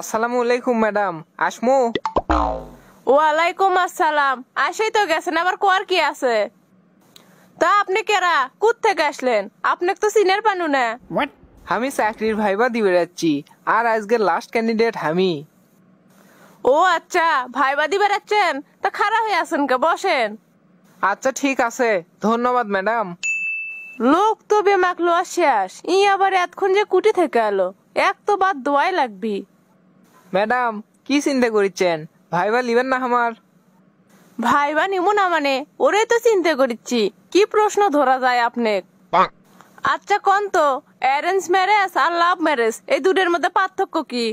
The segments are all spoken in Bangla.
আসসালামু আলাইকুম ম্যাডাম আসমু ওয়ালাইকুম আসসালাম আসেই তো গেছেন আবার কোয়ার কি আছে তা আপনি কেরা কুত থেকে আসলেন আপনাকে তো সিনের পানু না আমি চাকরির ভাইবা দিয়ে বেড়াচ্ছি আর আজকে লাস্ট ক্যান্ডিডেট আমি ও আচ্ছা ভাইবা দিয়ে বেড়াচ্ছেন তা খাড়া হয়ে আছেন কে বসেন আচ্ছা ঠিক আছে ধন্যবাদ ম্যাডাম লোক তো বেমাকলো আসে আস ই আবার এতক্ষণ যে কুটি থেকে এলো এক তো বাদ দোয়াই লাগবি ম্যাডাম কি চিন্তা করিচ্ছেন ভাইবা নিবেন না আমার ভাইবা নিব না মানে ওরে তো চিন্তা করিচ্ছি কি প্রশ্ন ধরা যায় আপনি আচ্ছা কোন তো অ্যারেঞ্জ ম্যারেজ আর লাভ ম্যারেজ এই দুটোর মধ্যে পার্থক্য কি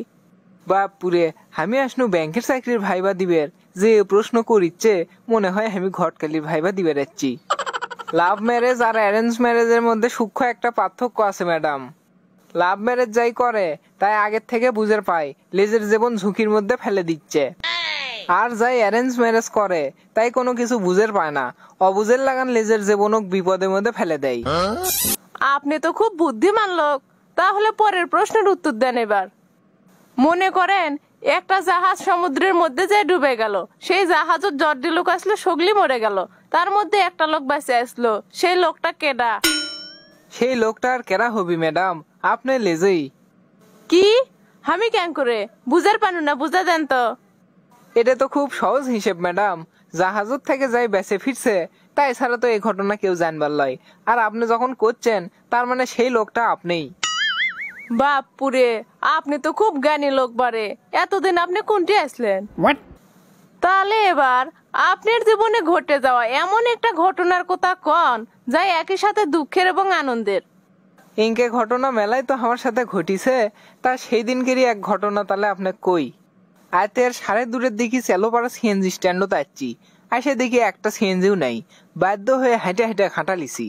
বাপুরে আমি আসনু ব্যাংকের চাকরির ভাইবা দিবের যে প্রশ্ন করিচ্ছে মনে হয় আমি ঘটকালির ভাইবা দিবে রাখছি লাভ ম্যারেজ আর অ্যারেঞ্জ ম্যারেজের মধ্যে সূক্ষ্ম একটা পার্থক্য আছে ম্যাডাম লাভ ম্যারেজ যাই করে তাই আগের থেকে বুঝে পায় লেজের জীবন ঝুঁকির মধ্যে ফেলে দিচ্ছে আর যাই অ্যারেঞ্জ ম্যারেজ করে তাই কোনো কিছু বুঝের পায় না অবুঝের লাগান লেজের জীবনক বিপদের মধ্যে ফেলে দেয় আপনি তো খুব বুদ্ধিমান লোক তাহলে পরের প্রশ্নের উত্তর দেন এবার মনে করেন একটা জাহাজ সমুদ্রের মধ্যে যে ডুবে গেল সেই জাহাজের জর্ডি লোক আসলে সগলি মরে গেল তার মধ্যে একটা লোক বাঁচে আসলো সেই লোকটা কেডা সেই লোকটা আর কেডা হবি ম্যাডাম আপনি লেজেই কি আমি কেন করে বুঝার পানু না বুঝা দেন তো এটা তো খুব সহজ হিসেব ম্যাডাম জাহাজ থেকে যাই বেসে ফিরছে তাই ছাড়া তো এই ঘটনা কেউ জানবার লয় আর আপনি যখন করছেন তার মানে সেই লোকটা আপনিই বাপুরে আপনি তো খুব জ্ঞানী লোক বারে এতদিন আপনি কোনটি আসলেন তাহলে এবার আপনার জীবনে ঘটে যাওয়া এমন একটা ঘটনার কথা কন যা একই সাথে দুঃখের এবং আনন্দের ইংকে ঘটনা মেলায় তো আমার সাথে ঘটিছে তা সেই দিনকেরই এক ঘটনা তাহলে আপনি কই আয়তের সাড়ে দূরের দিকে চেলোপাড়া সিএনজি স্ট্যান্ডও তাচ্ছি আর দেখি একটা সিএনজিও নাই বাধ্য হয়ে হেঁটে হেঁটে লিছি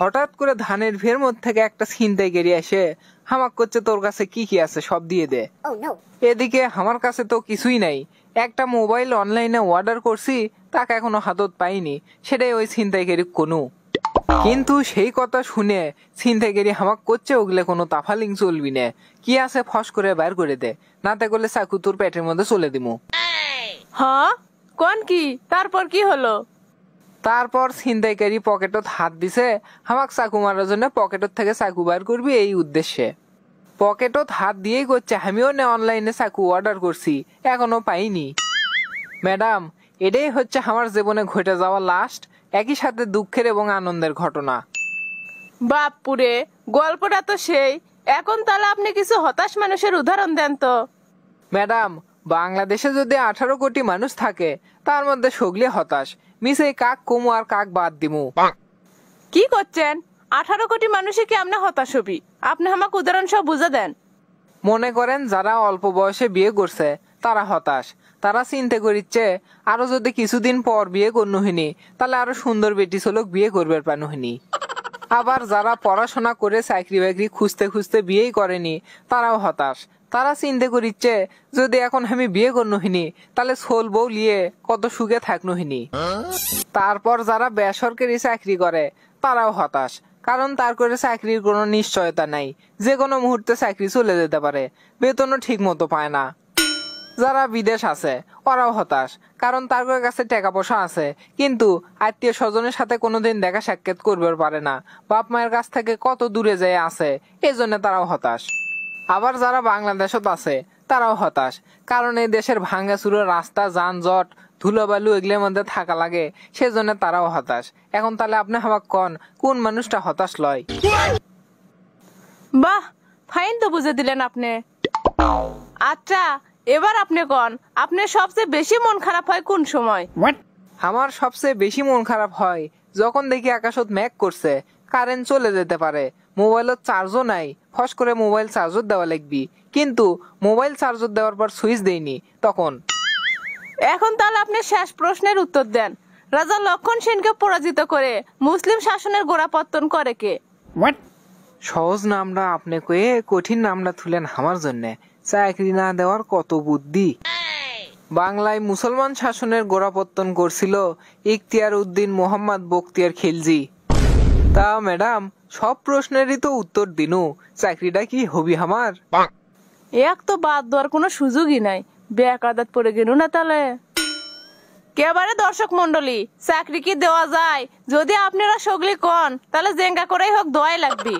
হঠাৎ করে ধানের ভের মধ্যে থেকে একটা ছিনতাই গেড়ে আসে হামাক করছে তোর কাছে কি কি আছে সব দিয়ে দে oh, এদিকে আমার কাছে তো কিছুই নাই একটা মোবাইল অনলাইনে অর্ডার করছি তাকে এখনো হাতত পাইনি সেটাই ওই ছিনতাই গেড়ি কোনো Oh. কিন্তু সেই কথা শুনে ছিনতাইকারী হামাক করছে ওগুলে কোনো তাফালিং চলবি না কি আছে ফস করে বাইর করে দে না তে করলে চাকু তোর পেটের মধ্যে চলে দিমু হ কোন কি তারপর কি হলো তারপর ছিনতাইকারী পকেটত হাত দিছে হামাক চাকু মারার জন্য পকেটত থেকে চাকু বার করবি এই উদ্দেশ্যে পকেটত হাত দিয়েই করছে আমিও নে অনলাইনে চাকু অর্ডার করছি এখনো পাইনি ম্যাডাম এটাই হচ্ছে আমার জীবনে ঘটে যাওয়া লাস্ট একই সাথে দুঃখের এবং আনন্দের ঘটনা বাপুরে গল্পটা তো সেই এখন তাহলে আপনি কিছু হতাশ মানুষের উদাহরণ দেন তো ম্যাডাম বাংলাদেশে যদি আঠারো কোটি মানুষ থাকে তার মধ্যে সগলি হতাশ মিসে কাক কুমু আর কাক বাদ দিমু কি করছেন আঠারো কোটি মানুষে কি আমরা হতাশ হবি আপনি আমাকে উদাহরণ সব বুঝে দেন মনে করেন যারা অল্প বয়সে বিয়ে করছে তারা হতাশ তারা চিন্তা করিচ্ছে আরো যদি কিছুদিন পর বিয়ে করনুহিনি তাহলে আরো সুন্দর বেটি চলুক বিয়ে করবার পানুহিনি আবার যারা পড়াশোনা করে চাকরি বাকরি খুঁজতে খুঁজতে বিয়েই করেনি তারাও হতাশ তারা চিন্তে করিচ্ছে যদি এখন আমি বিয়ে করনহিনি তাহলে সোল বউ লিয়ে কত সুখে থাকনহিনি তারপর যারা বেসরকারি চাকরি করে তারাও হতাশ কারণ তার করে চাকরির কোনো নিশ্চয়তা নাই যে কোনো মুহূর্তে চাকরি চলে যেতে পারে বেতনও ঠিক মতো পায় না যারা বিদেশ আছে ওরাও হতাশ কারণ তার কাছে টাকা পয়সা আছে কিন্তু আত্মীয় স্বজনের সাথে কোনোদিন দেখা সাক্ষাৎ করবে পারে না বাপ মায়ের কাছ থেকে কত দূরে যেয়ে আছে এজন্য তারাও হতাশ আবার যারা বাংলাদেশত আছে তারাও হতাশ কারণ এই দেশের ভাঙ্গাচুরো রাস্তা যানজট ধুলোবালু এগুলোর মধ্যে থাকা লাগে সেজন্য তারাও হতাশ এখন তাহলে আপনি হাবাক কন কোন মানুষটা হতাশ লয় বাহ ফাইন তো বুঝে দিলেন আপনি আচ্ছা এবার আপনি কন আপনি সবচেয়ে বেশি মন খারাপ হয় কোন সময় আমার সবচেয়ে বেশি মন খারাপ হয় যখন দেখি আকাশত ম্যাক করছে কারেন্ট চলে যেতে পারে মোবাইলত চার্জও নাই ফস করে মোবাইল চার্জর দেওয়া লাগবি কিন্তু মোবাইল চার্জর দেওয়ার পর সুইচ দেয়নি তখন এখন তাহলে আপনি শেষ প্রশ্নের উত্তর দেন রাজা লক্ষণ সেনকে পরাজিত করে মুসলিম শাসনের গোড়াপত্তন করে কে সহজ নামটা আপনি কয়ে কঠিন নামটা তুলেন আমার জন্যে চাকরি না দেওয়ার কত বুদ্ধি বাংলায় মুসলমান শাসনের গোড়াপত্তন করছিল ইখতিয়ার উদ্দিন মোহাম্মদ বক্তিয়ার খিলজি তা ম্যাডাম সব প্রশ্নেরই তো উত্তর দিনু চাকরিটা কি হবি আমার এক তো বাদ দেওয়ার কোনো সুযোগই নাই বেকাদাত পড়ে গেল না তাহলে কেবারে দর্শক মন্ডলী চাকরি কি দেওয়া যায় যদি আপনারা সগলি কন তাহলে জেঙ্গা করেই হোক দোয়াই লাগবে